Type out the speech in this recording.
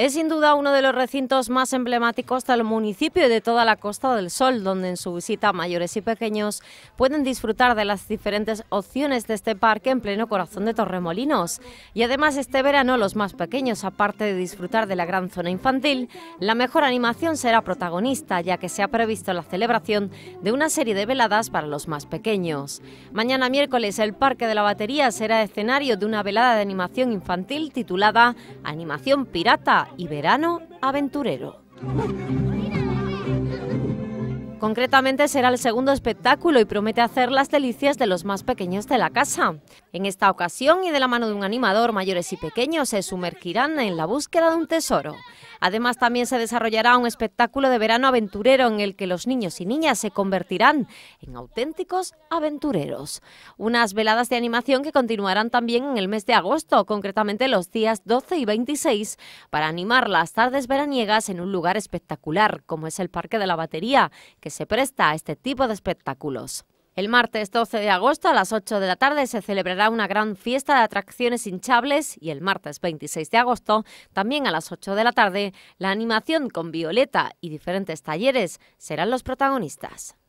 Es sin duda uno de los recintos más emblemáticos del municipio y de toda la Costa del Sol, donde en su visita mayores y pequeños pueden disfrutar de las diferentes opciones de este parque en pleno corazón de Torremolinos. Y además este verano los más pequeños, aparte de disfrutar de la gran zona infantil, la mejor animación será protagonista, ya que se ha previsto la celebración de una serie de veladas para los más pequeños. Mañana miércoles el Parque de la Batería será escenario de una velada de animación infantil titulada Animación Pirata y verano aventurero. Concretamente será el segundo espectáculo y promete hacer las delicias de los más pequeños de la casa. En esta ocasión y de la mano de un animador, mayores y pequeños se sumergirán en la búsqueda de un tesoro. Además también se desarrollará un espectáculo de verano aventurero en el que los niños y niñas se convertirán en auténticos aventureros. Unas veladas de animación que continuarán también en el mes de agosto, concretamente los días 12 y 26, para animar las tardes veraniegas en un lugar espectacular como es el Parque de la Batería, que se presta a este tipo de espectáculos. El martes 12 de agosto a las 8 de la tarde se celebrará una gran fiesta de atracciones hinchables y el martes 26 de agosto, también a las 8 de la tarde, la animación con Violeta y diferentes talleres serán los protagonistas.